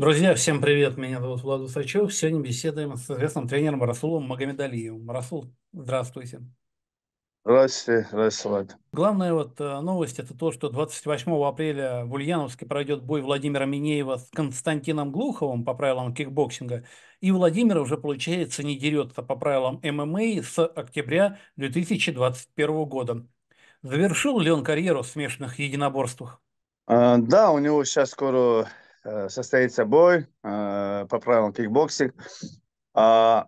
Друзья, всем привет. Меня зовут Влад Усачев. Сегодня беседуем с известным тренером Расулом Магомедалиевым. Расул, здравствуйте. Здравствуйте, здравствуйте, Влад. Главная вот э, новость – это то, что 28 апреля в Ульяновске пройдет бой Владимира Минеева с Константином Глуховым по правилам кикбоксинга. И Владимир уже, получается, не дерется по правилам ММА с октября 2021 года. Завершил ли он карьеру в смешанных единоборствах? А, да, у него сейчас скоро Э, состоится бой э, по правилам кикбоксинг. А,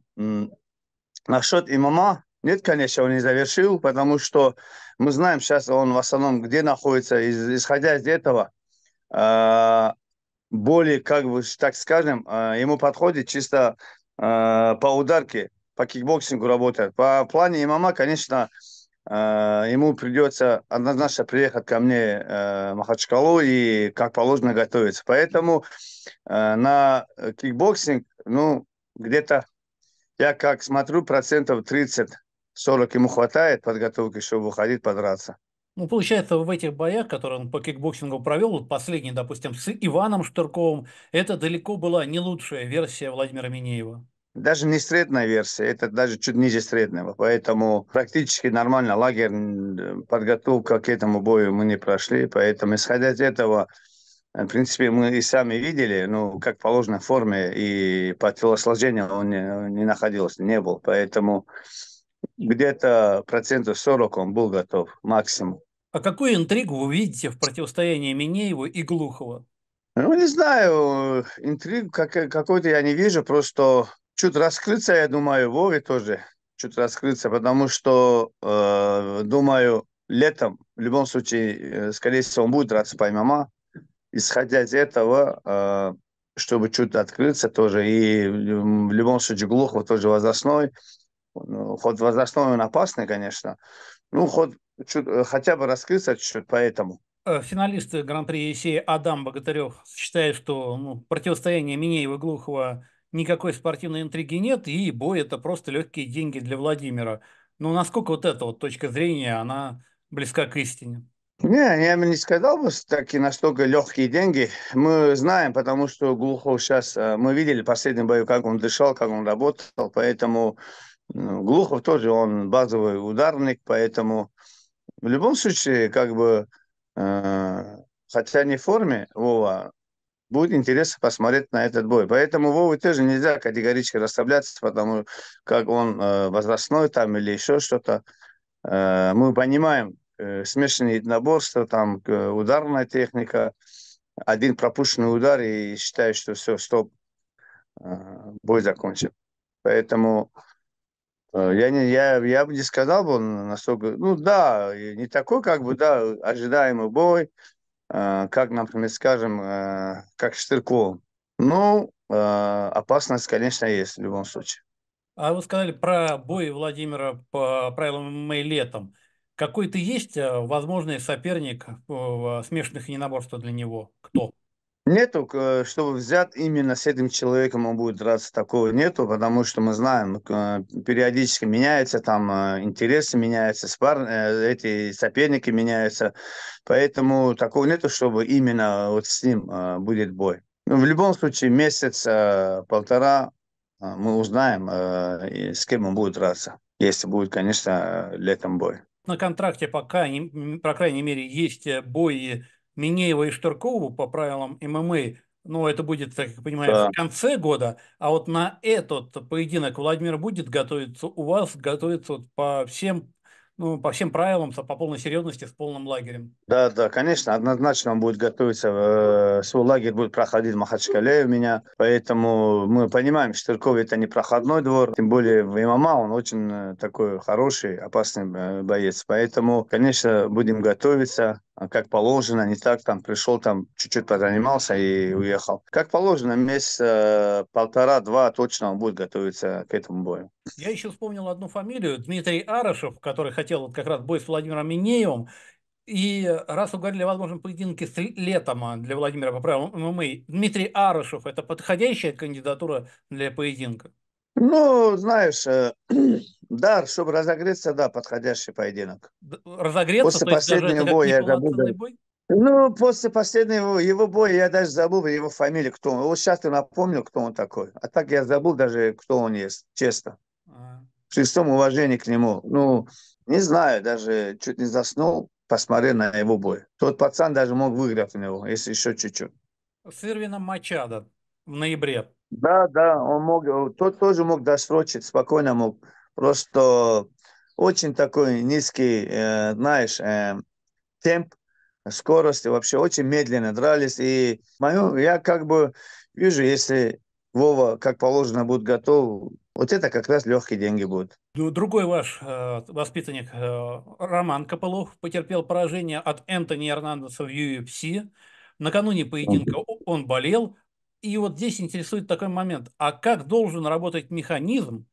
насчет имама, нет, конечно, он не завершил, потому что мы знаем сейчас, он в основном где находится, исходя из этого, э, более, как бы, так скажем, ему подходит чисто по ударке, по кикбоксингу работает. По плане имама, конечно, Э, ему придется однозначно приехать ко мне э, в Махачкалу и как положено готовиться. Поэтому э, на кикбоксинг, ну, где-то, я как смотрю, процентов 30-40 ему хватает подготовки, чтобы выходить подраться. Ну, получается, в этих боях, которые он по кикбоксингу провел, вот последний, допустим, с Иваном Штырковым, это далеко была не лучшая версия Владимира Минеева. Даже не средняя версия, это даже чуть ниже среднего. Поэтому практически нормально лагерь, подготовка к этому бою мы не прошли. Поэтому, исходя из этого, э, в принципе, мы и сами видели, ну, как положено, в форме и по телосложению он не, не находился, не был. Поэтому где-то процентов 40 он был готов, максимум. А какую интригу вы видите в противостоянии Минеева и Глухова? Ну, не знаю, интриг как, какой-то я не вижу, просто чуть раскрыться, я думаю, Вове тоже чуть раскрыться, потому что, э, думаю, летом, в любом случае, э, скорее всего, он будет рад по ММА. Исходя из этого, э, чтобы чуть открыться тоже, и в любом случае Глухов тоже возрастной. Ну, ход возрастной он опасный, конечно. Ну, ход чуть, э, хотя бы раскрыться чуть-чуть поэтому. Э, Финалист Гран-при Есея Адам Богатырев считает, что ну, противостояние Минеева-Глухова никакой спортивной интриги нет, и бой это просто легкие деньги для Владимира. Ну, насколько вот эта вот точка зрения, она близка к истине? Не, я бы не сказал бы, что такие настолько легкие деньги. Мы знаем, потому что Глухов сейчас, э, мы видели последний бой как он дышал, как он работал, поэтому ну, Глухов тоже, он базовый ударник, поэтому в любом случае, как бы, э, хотя не в форме, Вова, будет интересно посмотреть на этот бой. Поэтому Вову тоже нельзя категорически расслабляться, потому как он э, возрастной там или еще что-то. Э, мы понимаем э, смешанные единоборства, там э, ударная техника, один пропущенный удар и считаю, что все, стоп, э, бой закончен. Поэтому э, я, не, я, я бы не сказал, бы настолько... Ну да, не такой, как бы, да, ожидаемый бой, Э, как, например, скажем, э, как Штырков. Ну, э, опасность, конечно, есть в любом случае. А вы сказали про бой Владимира по правилам ММА летом. Какой-то есть возможный соперник смешанных единоборств для него? Кто? Нету, чтобы взять именно с этим человеком, он будет драться, такого нету, потому что мы знаем, периодически меняются там э, интересы меняются, спар... Э, эти соперники меняются, поэтому такого нету, чтобы именно вот с ним э, будет бой. Ну, в любом случае, месяц-полтора мы узнаем, с кем он будет драться, если будет, конечно, летом бой. На контракте пока, по крайней мере, есть бой Минеева и Штыркову по правилам ММА, ну, это будет, так я понимаю, да. в конце года, а вот на этот поединок Владимир будет готовиться у вас, готовится вот по всем ну, по всем правилам, по полной серьезности, с полным лагерем. Да, да, конечно, однозначно он будет готовиться. Э, свой лагерь будет проходить в Махачкале у меня, поэтому мы понимаем, что Штырков это не проходной двор, тем более в ММА он очень э, такой хороший, опасный э, боец. Поэтому, конечно, будем готовиться. А как положено, не так там пришел, там чуть-чуть позанимался и уехал. Как положено, месяц э, полтора-два точно он будет готовиться к этому бою. Я еще вспомнил одну фамилию, Дмитрий Арашев, который хотел вот как раз бой с Владимиром Минеевым. И раз уговорили о возможном поединке с летом а, для Владимира по правилам ММА, Дмитрий Арашев это подходящая кандидатура для поединка? Ну, знаешь, э, да, чтобы разогреться, да, подходящий поединок. Разогреться? После последнего боя я забыл. Бой? Ну, после последнего его боя я даже забыл его фамилию, кто он. Вот сейчас я напомню, кто он такой. А так я забыл даже, кто он есть, честно. А. В шестом уважении к нему. Ну, не знаю, даже чуть не заснул, посмотрел на его бой. Тот пацан даже мог выиграть у него, если еще чуть-чуть. С Ирвином Мачадо в ноябре да, да, он мог, э, тот тоже мог досрочить, спокойно мог. Просто очень такой низкий, э, знаешь, э, темп, скорость, вообще очень медленно дрались. И мою, я как бы вижу, если Вова, как положено, будет готов, вот это как раз легкие деньги будут. Другой ваш э, воспитанник э, Роман Кополов потерпел поражение от Энтони Эрнандеса в UFC. Накануне поединка он болел, и вот здесь интересует такой момент. А как должен работать механизм,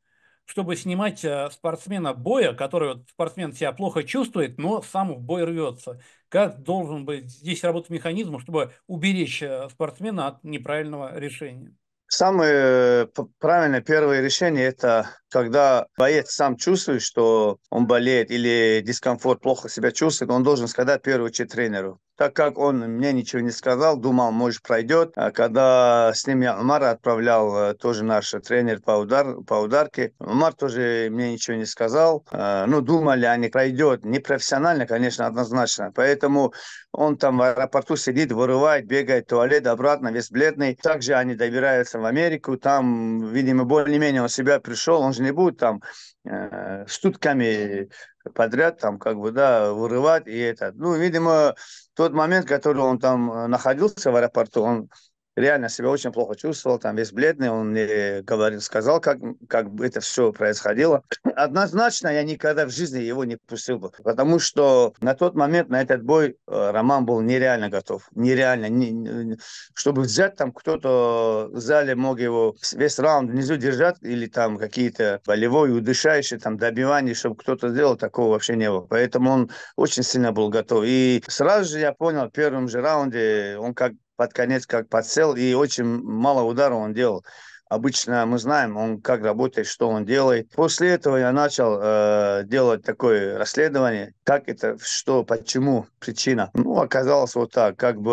чтобы снимать э, спортсмена боя, который вот спортсмен себя плохо чувствует, но сам в бой рвется? Как должен быть здесь работать механизм, чтобы уберечь э, спортсмена от неправильного решения? Самое э, правильное первое решение – это когда боец сам чувствует, что он болеет или дискомфорт, плохо себя чувствует, он должен сказать в первую очередь тренеру. Так как он мне ничего не сказал, думал, может, пройдет. А когда с ним я Умара отправлял, э, тоже наш тренер по, удар, по ударке, Умар тоже мне ничего не сказал. А, ну, думали они, пройдет. Непрофессионально, конечно, однозначно. Поэтому он там в аэропорту сидит, вырывает, бегает в туалет обратно, весь бледный. Также они добираются в Америку. Там, видимо, более-менее он себя пришел. Он не будут там э, штутками подряд там как бы, да, вырывать и это. Ну, видимо, тот момент, который он там э, находился в аэропорту, он реально себя очень плохо чувствовал, там весь бледный, он мне говорил, сказал, как, как бы это все происходило. Однозначно я никогда в жизни его не пустил бы, потому что на тот момент, на этот бой э, Роман был нереально готов, нереально. Не, не, чтобы взять там кто-то в зале мог его весь раунд внизу держать или там какие-то болевой, удышающие там добивания, чтобы кто-то сделал, такого вообще не было. Поэтому он очень сильно был готов. И сразу же я понял, в первом же раунде он как под конец как подсел, и очень мало ударов он делал. Обычно мы знаем, он как работает, что он делает. После этого я начал э, делать такое расследование, как это, что, почему, причина. Ну, оказалось вот так, как бы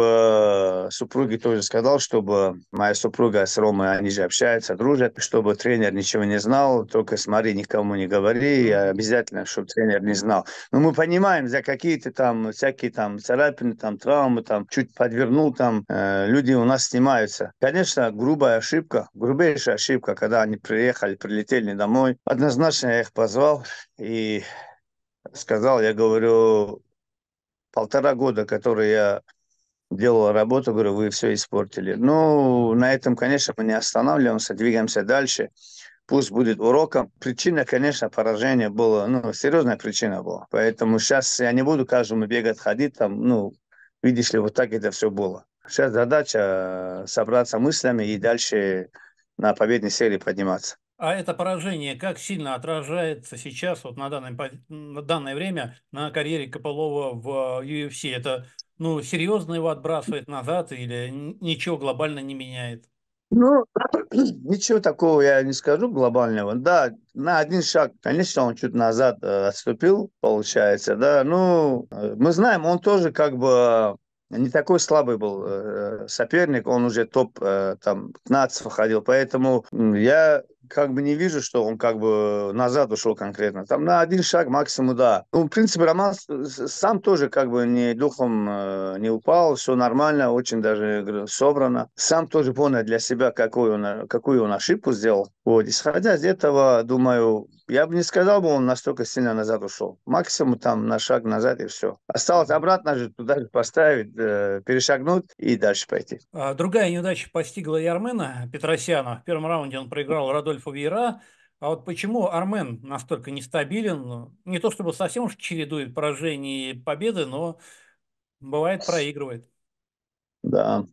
э, супруги тоже сказал, чтобы моя супруга с Ромой, они же общаются, дружат, чтобы тренер ничего не знал, только смотри, никому не говори, обязательно, чтобы тренер не знал. Но мы понимаем, за какие-то там всякие там царапины, там травмы, там чуть подвернул, там э, люди у нас снимаются. Конечно, грубая ошибка, грубые тяжелейшая ошибка, когда они приехали, прилетели домой. Однозначно я их позвал и сказал, я говорю, полтора года, которые я делал работу, говорю, вы все испортили. Ну, на этом, конечно, мы не останавливаемся, двигаемся дальше. Пусть будет уроком. Причина, конечно, поражения была, ну, серьезная причина была. Поэтому сейчас я не буду каждому бегать, ходить там, ну, видишь ли, вот так это все было. Сейчас задача э, собраться мыслями и дальше на победной серии подниматься. А это поражение как сильно отражается сейчас, вот на, данный, на данное время, на карьере Копылова в э, UFC? Это ну, серьезно его отбрасывает назад или ничего глобально не меняет? Ну, ничего такого я не скажу глобального. Да, на один шаг, конечно, он чуть назад э, отступил, получается, да. Ну, э, мы знаем, он тоже как бы не такой слабый был э, э, соперник, он уже топ э, там 15 выходил, поэтому я как бы не вижу, что он как бы назад ушел конкретно. Там на один шаг максимум, да. Ну, в принципе, Роман сам тоже как бы не духом э, не упал, все нормально, очень даже говорю, собрано. Сам тоже понял для себя, какую он, какую он ошибку сделал. Вот, исходя из этого, думаю, я бы не сказал бы, он настолько сильно назад ушел. Максимум там на шаг назад и все. Осталось обратно же туда же поставить, э, перешагнуть и дальше пойти. А, другая неудача постигла и Армена Петросяна. В первом раунде он проиграл Радольфу Вера. А вот почему Армен настолько нестабилен? Ну, не то чтобы совсем уж чередует поражения и победы, но бывает проигрывает. Да.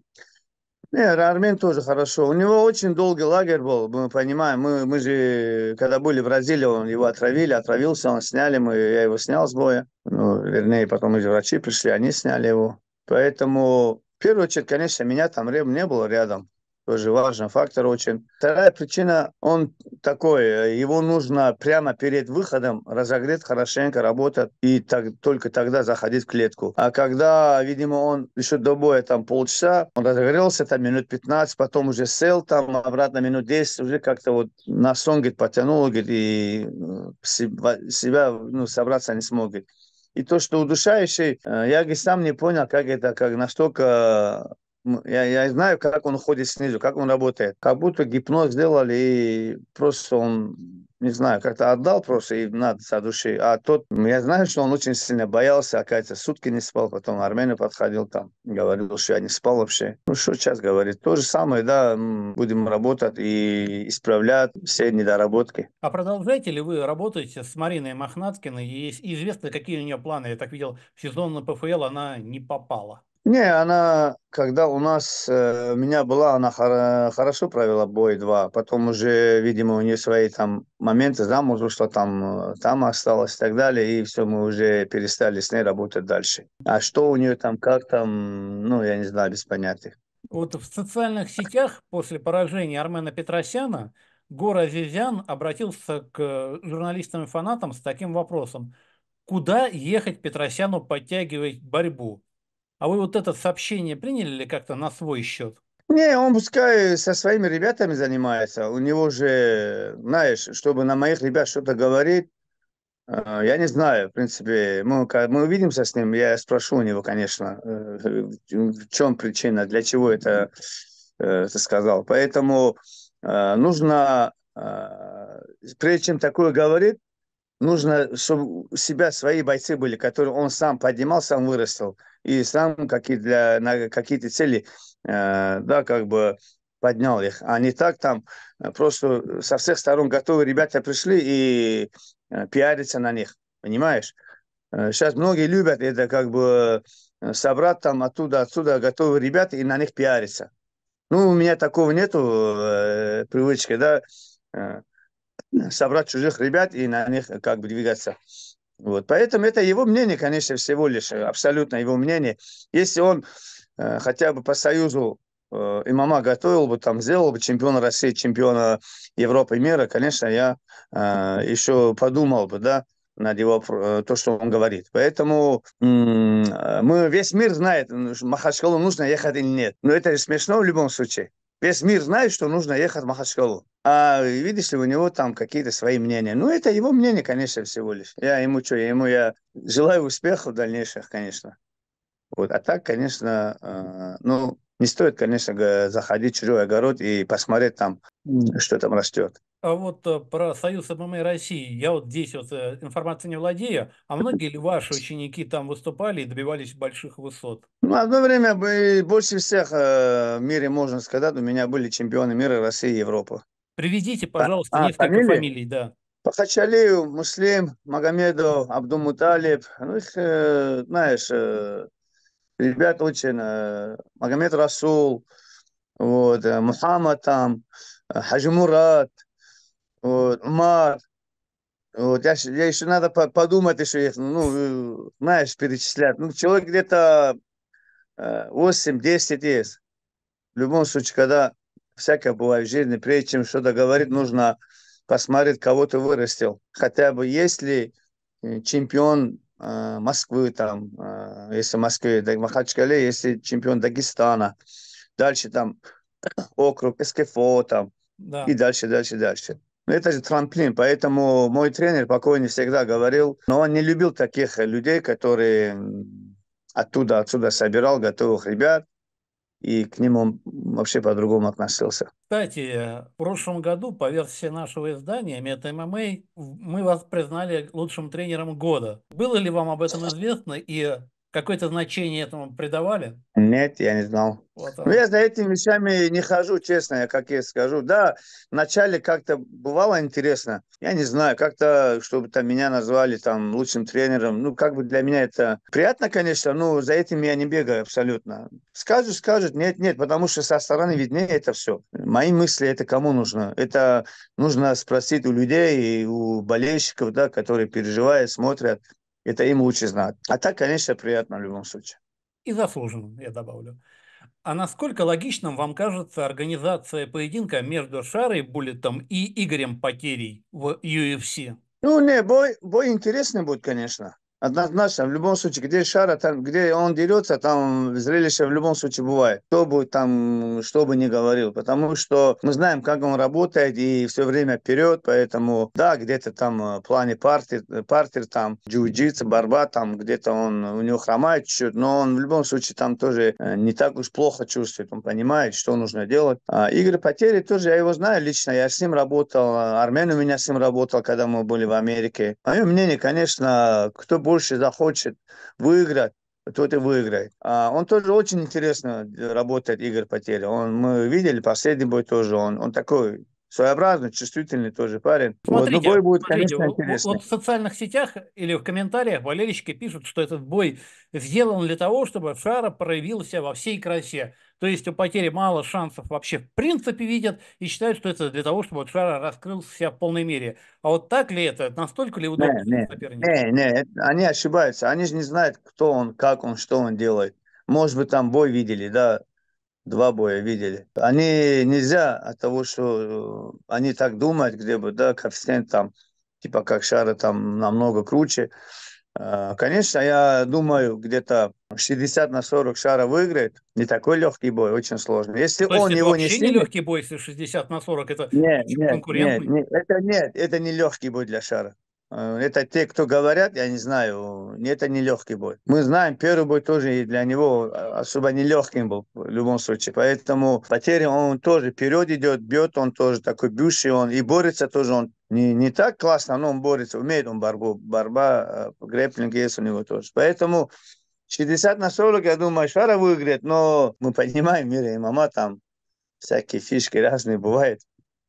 Нет, Армен тоже хорошо. У него очень долгий лагерь был, мы понимаем. Мы, мы же, когда были в Бразилии, он его отравили, отравился, он сняли, мы, я его снял с боя. Ну, вернее, потом уже врачи пришли, они сняли его. Поэтому, в первую очередь, конечно, меня там Рем не было рядом тоже важный фактор очень. Вторая причина, он такой, э, его нужно прямо перед выходом разогреть хорошенько, работать и так, только тогда заходить в клетку. А когда, видимо, он еще до боя там полчаса, он разогрелся там минут 15, потом уже сел там обратно минут 10, уже как-то вот на сон, говорит, потянул, говорит, и э, себя ну, собраться не смог, говорит. И то, что удушающий, э, я говорит, сам не понял, как это, как настолько ну, я, я знаю, как он ходит снизу, как он работает. Как будто гипноз сделали, и просто он, не знаю, как-то отдал просто, и надо со души. А тот, ну, я знаю, что он очень сильно боялся, оказывается, сутки не спал, потом в Армению подходил там, говорил, что я не спал вообще. Ну, что сейчас говорит? То же самое, да, будем работать и исправлять все недоработки. А продолжаете ли вы работаете с Мариной Мохнаткиной? И известны какие у нее планы? Я так видел, в сезон на ПФЛ она не попала. Не, она, когда у нас, э, меня была, она хоро- хорошо провела бой два. Потом уже, видимо, у нее свои там моменты замуж что там, э, там осталось и так далее. И все, мы уже перестали с ней работать дальше. А что у нее там, как там, ну, я не знаю, без понятия. Вот в социальных сетях после поражения Армена Петросяна Гор Азизян обратился к э, журналистам и фанатам с таким вопросом. Куда ехать Петросяну подтягивать борьбу? А вы вот это сообщение приняли или как-то на свой счет? Не, он пускай со своими ребятами занимается. У него же, знаешь, чтобы на моих ребят что-то говорить, а, я не знаю, в принципе, мы, мы увидимся с ним, я спрошу у него, конечно, э, в чем причина, для чего это э, ты сказал. Поэтому э, нужно, прежде чем такое говорить нужно, чтобы у себя свои бойцы были, которые он сам поднимал, сам вырастил, и сам какие для, на какие-то цели, э, да, как бы поднял их. А не так там э, просто со всех сторон готовы ребята пришли и э, пиариться на них, понимаешь? Сейчас э, многие любят это как бы собрать там оттуда, отсюда готовы ребята и на них пиариться. Ну, у меня такого нету э, привычки, да собрать чужих ребят и на них как бы двигаться. Вот. Поэтому это его мнение, конечно, всего лишь, э, абсолютно его мнение. Если он э, хотя бы по союзу э, мама готовил бы, там, сделал бы чемпиона России, чемпиона Европы и мира, конечно, я э, еще подумал бы, да, над его, э, то, что он говорит. Поэтому э, мы, весь мир знает, Махачкалу нужно ехать или нет. Но это смешно в любом случае. Весь мир знает, что нужно ехать в Махачкалу. А видишь ли, у него там какие-то свои мнения. Ну, это его мнение, конечно, всего лишь. Я ему что, я ему я желаю успехов дальнейших, конечно. Вот. А так, конечно, э, ну, не стоит, конечно, заходить в чужой огород и посмотреть там, что там растет. А вот э, про Союз ММА России, я вот здесь вот э, информации не владею, а многие ли ваши ученики там выступали и добивались больших высот? Ну, одно время больше всех э, в мире, можно сказать, у меня были чемпионы мира России и Европы. Приведите, а, пожалуйста, а, несколько фамилий? фамилий, да. Пахачалию, Муслим, Магомедов, Абдумуталиб, ну их, знаешь, ребята очень, э, Магомед Расул, вот, э, Мухаммад там, э, Хаджи Мурат, вот, Умар, вот, я, я еще надо подумать еще, их, ну, знаешь, перечислять. Ну, человек где-то 8-10 есть. В любом случае, когда всякое бывает в жизни, прежде чем что-то говорить, нужно посмотреть, кого ты вырастил. Хотя бы если чемпион Э, Москвы, там, э, если в Москве, Махачкале, если чемпион Дагестана, дальше там округ СКФО, там, да. и дальше, дальше, дальше. Ну, это же трамплин, поэтому мой тренер покойный всегда говорил, но он не любил таких людей, которые оттуда, отсюда собирал готовых ребят, и к ним он вообще по-другому относился. Кстати, в прошлом году по версии нашего издания Мета ММА мы вас признали лучшим тренером года. Было ли вам об этом известно и какое-то значение этому придавали? Нет, я не знал. Вот он. Ну, я за этими вещами не хожу, честно, я как я скажу. Да, вначале как-то бывало интересно. Я не знаю, как-то, чтобы там меня назвали там лучшим тренером. Ну, как бы для меня это приятно, конечно, но за этим я не бегаю абсолютно. Скажут, скажут, нет, нет, потому что со стороны виднее это все. Мои мысли, это кому нужно? Это нужно спросить у людей, и у болельщиков, да, которые переживают, смотрят. Это им лучше знать. А так, конечно, приятно в любом случае. И заслуженно, я добавлю. А насколько логичным вам кажется организация поединка между Шарой Буллетом и Игорем Потерей в UFC? Ну, не, бой, бой интересный будет, конечно однозначно, в любом случае, где шара, там, где он дерется, там зрелище в любом случае бывает. Кто бы там, что бы ни говорил, потому что мы знаем, как он работает и все время вперед, поэтому, да, где-то там э, в плане партер, партер там, джиу-джитсу, борьба, там где-то он, у него хромает чуть-чуть, но он в любом случае там тоже э, не так уж плохо чувствует, он понимает, что нужно делать. А Игорь Потери тоже, я его знаю лично, я с ним работал, э, Армен у меня с ним работал, когда мы были в Америке. Мое мнение, конечно, кто больше больше захочет выиграть, тот и выиграет. А он тоже очень интересно э, работает, Игорь Потеря. Он, мы видели последний бой тоже, он, он такой своеобразный, чувствительный тоже парень. Смотрите, вот, ну, бой будет, смотрите, конечно, интересный. Вот, вот в социальных сетях или в комментариях болельщики пишут, что этот бой сделан для того, чтобы Шара проявился во всей красе. То есть у потери мало шансов вообще в принципе видят и считают, что это для того, чтобы Шара раскрылся в полной мере. А вот так ли это? Настолько ли удобно не, не, соперник? Не, не, они ошибаются. Они же не знают, кто он, как он, что он делает. Может быть, там бой видели, да, два боя видели. Они нельзя от того, что э, они так думают, где бы, да, коэффициент там, типа как шары там намного круче. Э, конечно, я думаю, где-то 60 на 40 шара выиграет. Не такой легкий бой, очень сложный. Если То он это его вообще не снимет... не легкий бой, если 60 на 40, это нет, нет, конкурент? Нет, нет, это нет, это не легкий бой для шара. Э, это те, кто говорят, я не знаю, это не легкий бой. Мы знаем, первый бой тоже и для него э, особо не легким был в любом случае. Поэтому потери он тоже вперед идет, бьет, он тоже такой бьющий, он и борется тоже он не, не так классно, но он борется, умеет он борьбу, борьба, э, грэпплинг есть у него тоже. Поэтому 60 на 40, я думаю, Шара выиграет, но мы понимаем, мир и мама там всякие фишки разные бывают.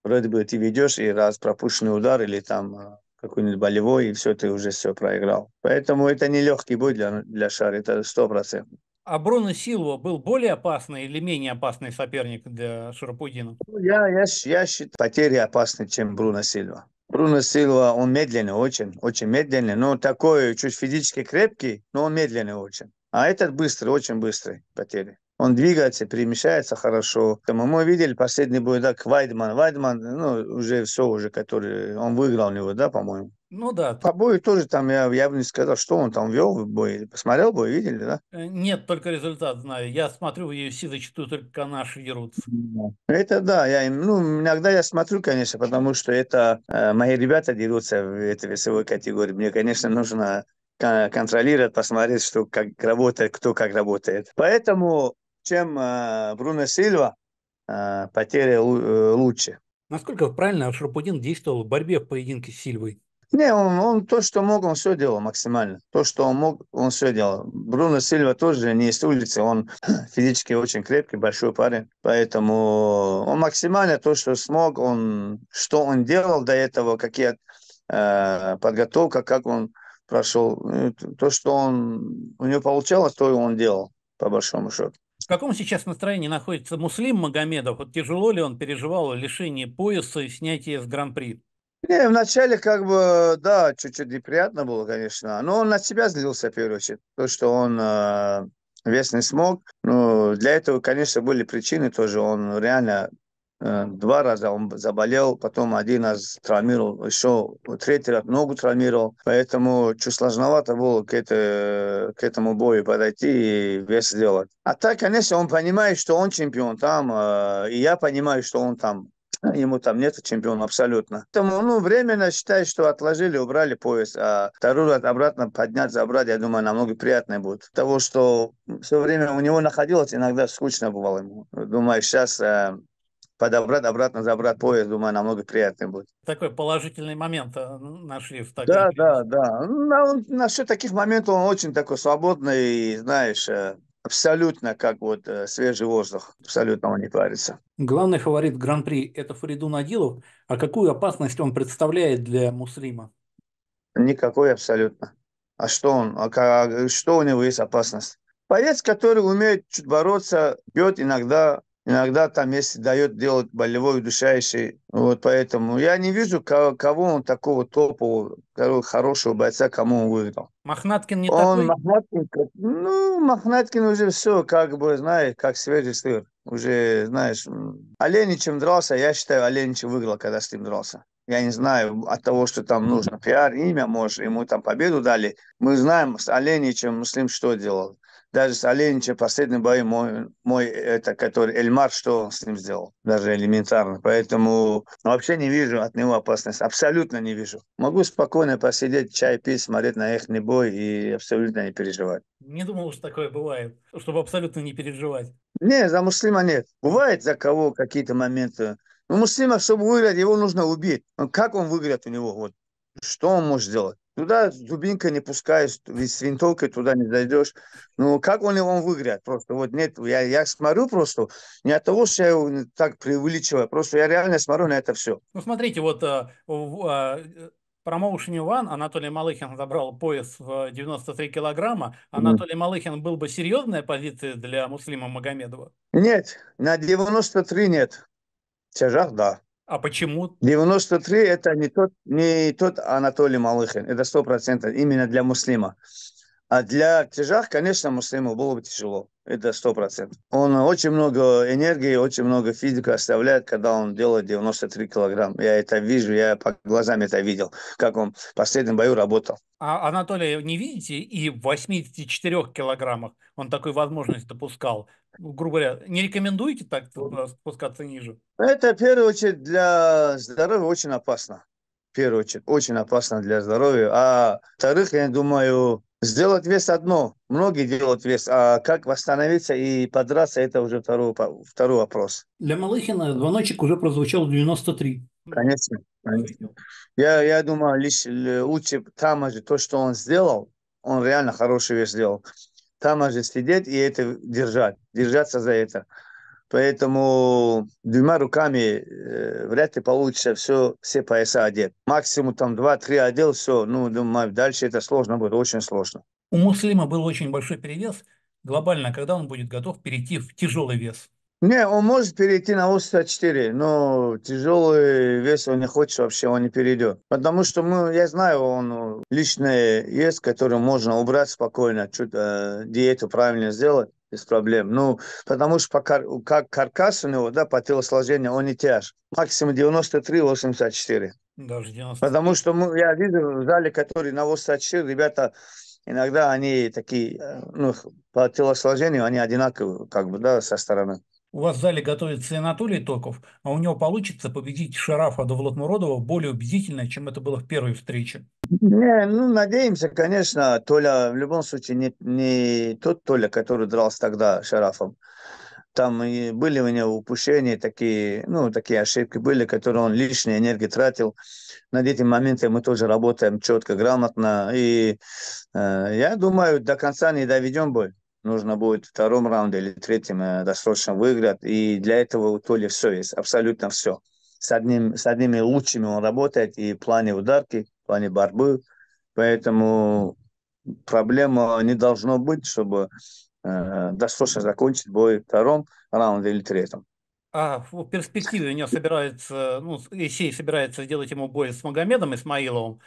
Вроде бы ты ведешь и раз пропущенный удар или там какой-нибудь болевой, и все, ты уже все проиграл. Поэтому это не легкий бой для, для Шара, это сто процентов. А Бруно Силва был более опасный или менее опасный соперник для Шарапудина? Ну, я, я, я считаю, потери опасны, чем Бруно Силва. Бруно Силва, он медленный очень, очень медленный, но такой чуть физически крепкий, но он медленный очень. А этот быстрый, очень быстрый потери он двигается, перемещается хорошо. Мы видели последний бой, да, Вайдман. Вайдман, ну, уже все уже, который... Он выиграл у него, да, по-моему? Ну да. По бою тоже там, я, я бы не сказал, что он там вел в бой. Посмотрел бой, видели, да? Э, нет, только результат знаю. Я смотрю в UFC зачастую только канаши дерутся. Это да, я, ну, иногда я смотрю, конечно, потому что это э, мои ребята дерутся в этой весовой категории. Мне, конечно, нужно э, контролировать, посмотреть, что как работает, кто как работает. Поэтому чем э, Бруно Сильва, э, потеря э, лучше. Насколько правильно Шарпудин действовал в борьбе в поединке с Сильвой? Не, он, он то, что мог, он все делал максимально. То, что он мог, он все делал. Бруно Сильва тоже не из улицы, он физически очень крепкий, большой парень. Поэтому он максимально то, что смог, он, что он делал до этого, какие э, подготовка, как он прошел. Ну, то, что он, у него получалось, то и он делал, по большому счету. В каком сейчас настроении находится Муслим Магомедов? Вот тяжело ли он переживал лишение пояса и снятие с гран-при? Не, вначале как бы, да, чуть-чуть неприятно было, конечно. Но он от себя злился, в первую очередь. То, что он э, вес не смог. Ну, для этого, конечно, были причины тоже. Он реально Э, два раза он заболел, потом один раз травмировал, еще третий раз ногу травмировал. Поэтому чуть сложновато было к, это, к этому бою подойти и вес сделать. А так, конечно, он понимает, что он чемпион там, э, и я понимаю, что он там э, ему там нет чемпиона абсолютно. Поэтому, ну, временно считай, что отложили, убрали пояс, а второй раз обратно поднять, забрать, я думаю, намного приятнее будет. Того, что все время у него находилось, иногда скучно бывало ему. Думаю, сейчас э, подобрать, обратно забрать поезд, думаю, намного приятнее будет. Такой положительный момент э, нашли в таком. Да, да, да. На, насчет таких моментов он очень такой свободный, и, знаешь, э, абсолютно как вот э, свежий воздух, абсолютно он не парится. Главный фаворит Гран-при – это Фаридун Адилов. А какую опасность он представляет для Муслима? Никакой абсолютно. А что он? А как, а, что у него есть опасность? Боец, который умеет чуть бороться, бьет иногда Иногда там, если дает делать болевой, удушающий. Вот поэтому я не вижу, кого он такого топового, такого хорошего бойца, кому он выиграл. Махнаткин не он, такой? Мохнаткин, ну, Махнаткин уже все, как бы, знаешь, как свежий сыр. Уже, знаешь, Оленичем дрался, я считаю, Оленичем выиграл, когда с ним дрался я не знаю, от того, что там нужно пиар, имя, может, ему там победу дали. Мы знаем с Оленичем Муслим что делал. Даже с Оленичем последний бой мой, мой это, который Эльмар, что с ним сделал? Даже элементарно. Поэтому ну, вообще не вижу от него опасности. Абсолютно не вижу. Могу спокойно посидеть, чай пить, смотреть на их бой и абсолютно не переживать. Не думал, что такое бывает, чтобы абсолютно не переживать. Не, за муслима нет. Бывает за кого какие-то моменты. Но ну, муслима, чтобы выиграть, его нужно убить. Ну, как он выиграет у него? Вот что он может сделать? Туда ну с дубинкой не пускаешь, с винтовкой туда не зайдешь. Ну, как он вам выиграет просто? Вот нет, я, я смотрю просто, не от того, что я его так преувеличиваю, а просто я реально смотрю на это все. Ну, смотрите, вот э, в э, промоушене One Анатолий Малыхин забрал пояс в 93 килограмма. Анатолий mm. Малыхин был бы серьезная позиция для Муслима Магомедова? Нет, на 93 нет. В тяжах – да. А почему? 93 – это не тот, не тот Анатолий Малыхин, это процентов именно для муслима. А для тяжах, конечно, муслиму было бы тяжело, это 100%. Он очень много энергии, очень много физика оставляет, когда он делает 93 килограмм. Я это вижу, я по глазам это видел, как он в последнем бою работал. А Анатолия не видите и в 84 килограммах он такую возможность допускал грубо говоря, не рекомендуете так спускаться ниже? Это, в первую очередь, для здоровья очень опасно. В первую очередь, очень опасно для здоровья. А вторых, я думаю, сделать вес одно. Многие делают вес, а как восстановиться и подраться, это уже второй, второй вопрос. Для Малыхина звоночек уже прозвучал 93. Конечно, Я, я думаю, лишь лучше там же то, что он сделал, он реально хороший вес сделал там же сидеть и это держать, держаться за это. Поэтому двумя руками э, вряд ли получится все, все пояса одеть. Максимум там 2-3 одел, все. Ну, думаю, дальше это сложно будет, очень сложно. У Муслима был очень большой перевес. Глобально, когда он будет готов перейти в тяжелый вес? Не, он может перейти на 84, но тяжелый вес он не хочет вообще, он не перейдет. Потому что мы, я знаю, он э, личное есть, который можно убрать спокойно, чуть э, диету правильно сделать без проблем. Ну, потому что по кар как каркас у него, да, по телосложению, он не тяж. Максимум 93-84. Даже 90. Потому что мы, я видел в зале, который на 84, ребята, иногда они такие, э, ну, по телосложению они одинаковые, как бы, да, со стороны у вас в зале готовится Анатолий Токов, а у него получится победить Шарафа Довлатмуродова более убедительно, чем это было в первой встрече. Не, ну, надеемся, конечно. Толя, в любом случае, не, не тот Толя, который дрался тогда Шарафом. Там и были у него упущения, такие, ну, такие ошибки были, которые он лишней энергии тратил. Над этим моментом мы тоже работаем четко, грамотно. И э, я думаю, до конца не доведем бой нужно будет в втором раунде или третьем э, досрочно выиграть. И для этого у Толи все есть, абсолютно все. С, одним, с одними лучшими он работает и в плане ударки, в плане борьбы. Поэтому проблема не должно быть, чтобы э, досрочно закончить бой в втором раунде или третьем. А в перспективе у него собирается, ну, Исей собирается сделать ему бой с Магомедом Исмаиловым.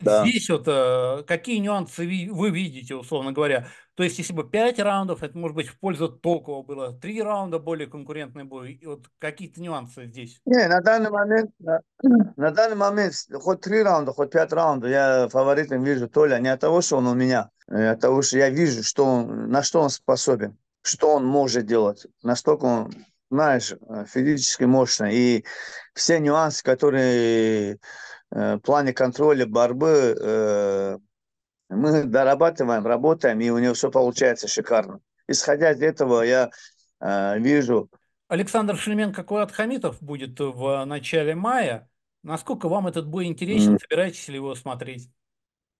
Да. Здесь вот э, какие нюансы вы видите, условно говоря? То есть, если бы 5 раундов, это может быть в пользу Токова было, 3 раунда более конкурентный бой. И вот какие-то нюансы здесь? Не, на данный момент, на, на данный момент, хоть 3 раунда, хоть 5 раундов, я фаворитом вижу Толя не от того, что он у меня, а от того, что я вижу, что он, на что он способен, что он может делать, настолько он знаешь, э, физически мощный И все нюансы, которые Э, в плане контроля, борьбы э, мы дорабатываем, работаем, и у него все получается шикарно. Исходя из этого, я э, вижу... Александр Шельменко от Хамитов будет в начале мая. Насколько вам этот бой интересен? Mm. Собираетесь ли его смотреть?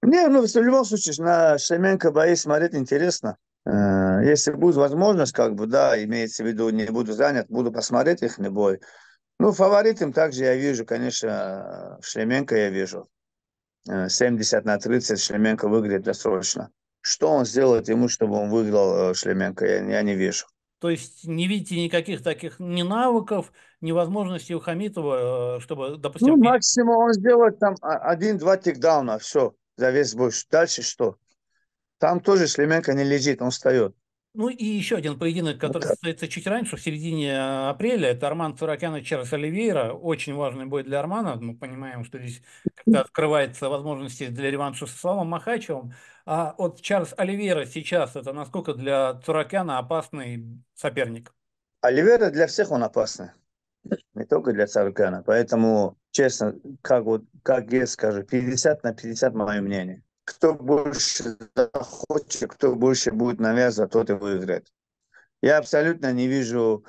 Не, ну, в любом случае, на Шельменко бои смотреть интересно. Если будет возможность, как бы, да, имеется в виду, не буду занят, буду посмотреть их бой. Ну, фаворитом также я вижу, конечно, Шлеменко я вижу. 70 э, на 30 Шлеменко выиграет досрочно. Что он сделает ему, чтобы он выиграл э, Шлеменко, я, я не вижу. То есть не видите никаких таких ни навыков, ни возможностей у Хамитова, э, чтобы, допустим... Ну, максимум он сделает там один-два тикдауна, все, за весь бой. Дальше что? Там тоже Шлеменко не лежит, он встает. Ну и еще один поединок, ну который okay. состоится чуть раньше, в середине а, апреля, это Арман Цуракян и Чарльз Оливейра. Очень важный бой для Армана. Мы понимаем, что здесь как-то открываются возможности для реванша с Славом Махачевым. А вот Чарльз Оливейра сейчас, это насколько для Цуракяна опасный соперник? Оливейра для всех он опасный. Не только для Цуракяна. Поэтому, честно, как, вот, как я скажу, 50 на 50 мое мнение кто больше захочет, кто больше будет навязывать, тот и выиграет. Я абсолютно не вижу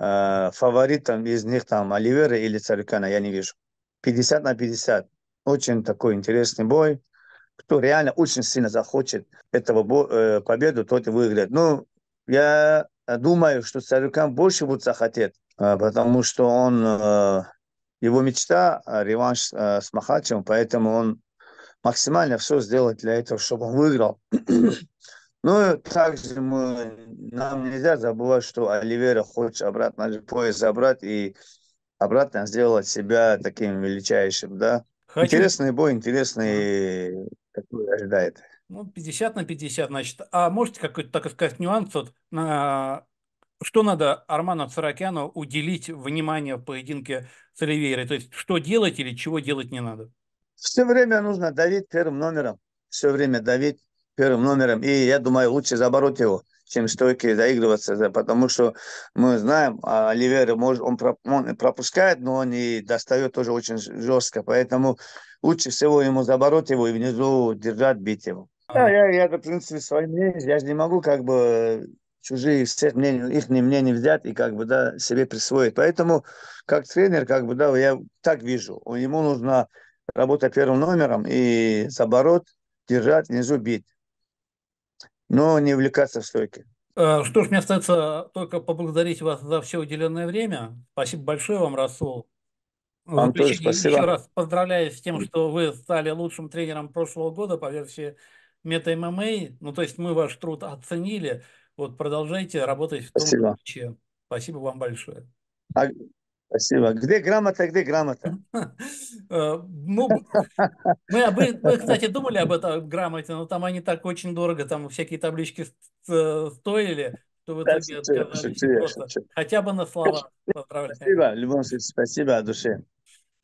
э, фаворитом из них там Оливера или Царюкана, я не вижу. 50 на 50. Очень такой интересный бой. Кто реально очень сильно захочет этого бо- э, победу, тот и выиграет. Ну, я думаю, что Царюкан больше будет захотеть, э, потому что он э, его мечта реванш э, с Махачем, поэтому он максимально все сделать для этого, чтобы он выиграл. Ну, также мы, нам нельзя забывать, что Оливера хочет обратно пояс забрать и обратно сделать себя таким величайшим, да. Хочу... Интересный бой, интересный, какой ожидает. Ну, 50 на 50, значит. А можете какой-то, так сказать, нюанс? Вот, на... Что надо Арману Царакяну уделить внимание в поединке с Оливейрой? То есть, что делать или чего делать не надо? Все время нужно давить первым номером. Все время давить первым номером. И я думаю, лучше забороть его чем стойки заигрываться, да, потому что мы знаем, а Оливера, может, он, он пропускает, но он и достает тоже очень жестко, поэтому лучше всего ему забороть его и внизу держать, бить его. Да, я, я, в принципе, свои мнения, я же не могу как бы чужие все мнения, их мнение взять и как бы, да, себе присвоить. Поэтому, как тренер, как бы, да, я так вижу, ему нужно работать первым номером и с оборот держать, внизу бить. Но не увлекаться в стойке. Э, что ж, мне остается только поблагодарить вас за все уделенное время. Спасибо большое вам, Расул. Вам тоже спасибо. Еще раз поздравляю с тем, что вы стали лучшим тренером прошлого года по версии Мета ММА. Ну, то есть мы ваш труд оценили. Вот продолжайте работать в том спасибо. ключе. Спасибо вам большое. А Спасибо. Где грамота, где грамота? Э, ну, мы, об, мы, кстати, думали об этой грамоте, но там они так очень дорого, там всякие таблички стоили, что в итоге отказались хотя бы на слова. Спасибо, любом случае, спасибо от души.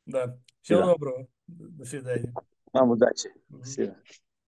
Да, всего доброго. До свидания. Вам удачи. Спасибо.